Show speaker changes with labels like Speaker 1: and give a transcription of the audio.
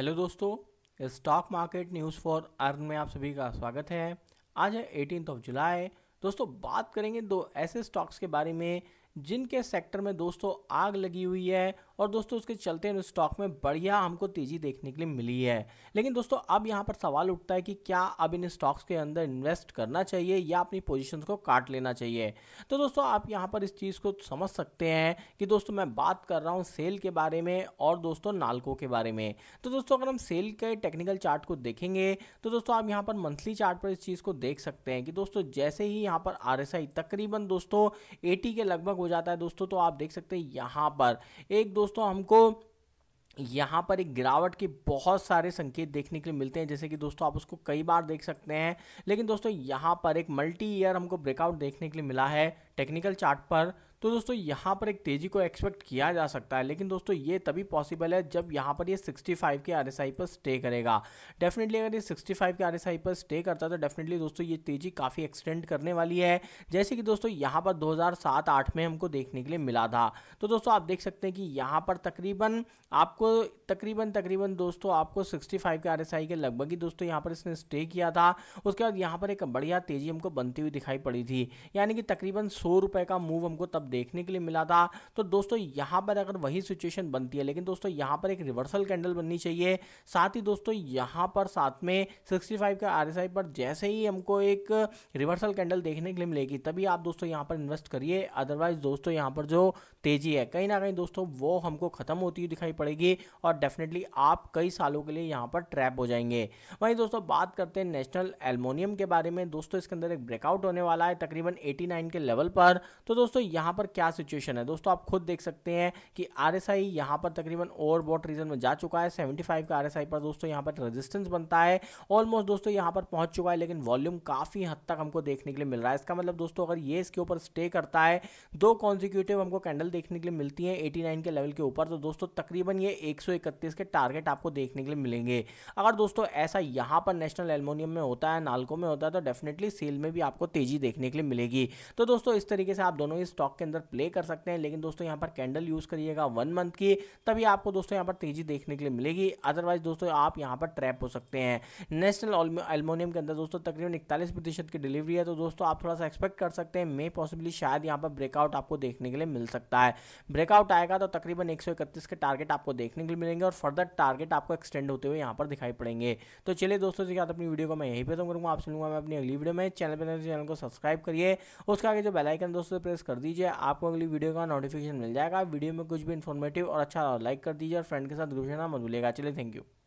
Speaker 1: hello दोस्तों stock market news for earn में आप सभी का स्वागत है आज है एटीन ऑफ जुलाई दोस्तों बात करेंगे दो ऐसे स्टॉक्स के बारे में जिनके सेक्टर में दोस्तों आग लगी हुई है और दोस्तों उसके चलते इन स्टॉक में बढ़िया हमको तेज़ी देखने के लिए मिली है लेकिन दोस्तों अब यहाँ पर सवाल उठता है कि क्या अब इन स्टॉक्स के अंदर इन्वेस्ट करना चाहिए या अपनी पोजीशंस को काट लेना चाहिए तो दोस्तों आप यहाँ पर इस चीज़ को समझ सकते हैं कि दोस्तों मैं बात कर रहा हूँ सेल के बारे में और दोस्तों नालकों के बारे में तो दोस्तों अगर हम सेल के टेक्निकल चार्ट को देखेंगे तो दोस्तों आप यहाँ पर मंथली चार्ट पर इस चीज़ को देख सकते हैं कि दोस्तों जैसे ही यहाँ पर आर तकरीबन दोस्तों एटी के लगभग हो जाता है दोस्तों तो आप देख सकते हैं यहाँ पर एक दोस्तों हमको यहाँ पर एक गिरावट के बहुत सारे संकेत देखने के लिए मिलते हैं जैसे कि दोस्तों आप उसको कई बार देख सकते हैं लेकिन दोस्तों यहाँ पर एक मल्टी ईयर हमको ब्रेकआउट देखने के लिए मिला है टेक्निकल चार्ट पर तो दोस्तों यहाँ पर एक तेज़ी को एक्सपेक्ट किया जा सकता है लेकिन दोस्तों ये तभी पॉसिबल है जब यहाँ पर ये 65 के आरएसआई पर स्टे करेगा डेफिनेटली अगर ये 65 के आरएसआई पर स्टे करता है तो डेफिनेटली दोस्तों ये तेज़ी काफ़ी एक्सटेंड करने वाली है जैसे कि दोस्तों यहाँ पर 2007-8 में हमको देखने के लिए मिला था तो दोस्तों आप देख सकते हैं कि यहाँ पर तकरीबन आपको तकरीबन तकरीबन दोस्तों आपको सिक्सटी के आर के लगभग ही दोस्तों यहाँ पर इसने स्टे किया था उसके बाद यहाँ पर एक बढ़िया तेज़ी हमको बनती हुई दिखाई पड़ी थी यानी कि तकरीबन सौ का मूव हमको तब देखने के लिए मिला था तो दोस्तों यहां पर अगर वही सिचुएशन बनती है लेकिन दोस्तों यहां पर एक रिवर्सल कैंडल बननी चाहिए साथ ही दोस्तों यहां पर साथ में 65 के आरएसआई पर जैसे ही हमको एक रिवर्सल कैंडल देखने के लिए मिलेगी तभी आप दोस्तों यहां पर इन्वेस्ट करिए अदरवाइज दोस्तों यहां पर जो तेजी है कहीं ना कहीं दोस्तों वो हमको खत्म होती हुई दिखाई पड़ेगी और डेफिनेटली आप कई सालों के लिए यहां पर ट्रैप हो जाएंगे वहीं दोस्तों बात करते हैं नेशनल एलमोनियम के बारे में दोस्तों इसके अंदर एक ब्रेकआउट होने वाला है तकरीबन एटी के लेवल पर तो दोस्तों यहां पर क्या सिचुएशन है दोस्तों आप खुद देख सकते हैं कि आर एस आई यहाँ पर तकरीबन ओवर बॉट रीजन में जा चुका है सेवेंटी फाइव का आर एस आई पर दोस्तों यहाँ पर रेजिस्टेंस बनता है ऑलमोस्ट दोस्तों यहाँ पर पहुँच चुका है लेकिन वॉल्यूम काफ़ी हद तक हमको देखने के लिए मिल रहा है इसका मतलब दोस्तों अगर ये इसके ऊपर स्टे करता है दो कॉन्जिक्यूटिव हमको कैंडल देखने के लिए मिलती है एटी नाइन के लेवल के ऊपर तो दोस्तों तकरीबन ये एक सौ इकतीस के टारगेट आपको देखने के लिए मिलेंगे अगर दोस्तों ऐसा यहाँ पर नेशनल एलमोनियम में होता है नालको में होता है तो डेफिनेटली सेल में भी आपको तेजी देखने के लिए मिलेगी तो दोस्तों इस तरीके से आप दोनों ही स्टॉक के अंदर प्ले कर सकते हैं लेकिन दोस्तों यहाँ पर कैंडल यूज़ करिएगा वन मंथ की तभी आपको दोस्तों यहाँ पर तेज़ी देखने के लिए मिलेगी अदरवाइज दोस्तों आप यहाँ पर ट्रैप हो सकते हैं नेशनल एलमोनियम के अंदर दोस्तों तकरीबन इकतालीस प्रतिशत की डिलीवरी है तो दोस्तों आप थोड़ा सा एक्सपेक्ट कर सकते हैं मे पॉसिबली शायद यहाँ पर ब्रेकआउट आपको देखने के लिए मिल सकता है ब्रेकआउट आएगा तो तकरीबन एक के टारगेट आपको देखने के लिए मिलेंगे और फर्दर टारगेट आपको एक्सटेंड होते हुए यहाँ पर दिखाई पड़ेंगे तो चलिए दोस्तों के साथ अपनी वीडियो को मैं यहीं पर करूँगा आपसे लूँगा मैं अपनी अगली वीडियो में चैनल पर तो चैनल को सब्सक्राइब करिए उसके आगे जो बेलाइकन दोस्तों प्रेस कर दीजिए आपको अगली वीडियो का नोटिफिकेशन मिल जाएगा वीडियो में कुछ भी इन्फॉर्मेटिव और अच्छा लाइक कर दीजिए और फ्रेंड के साथ ग्रुप ना मत भूलिएगा चलिए थैंक यू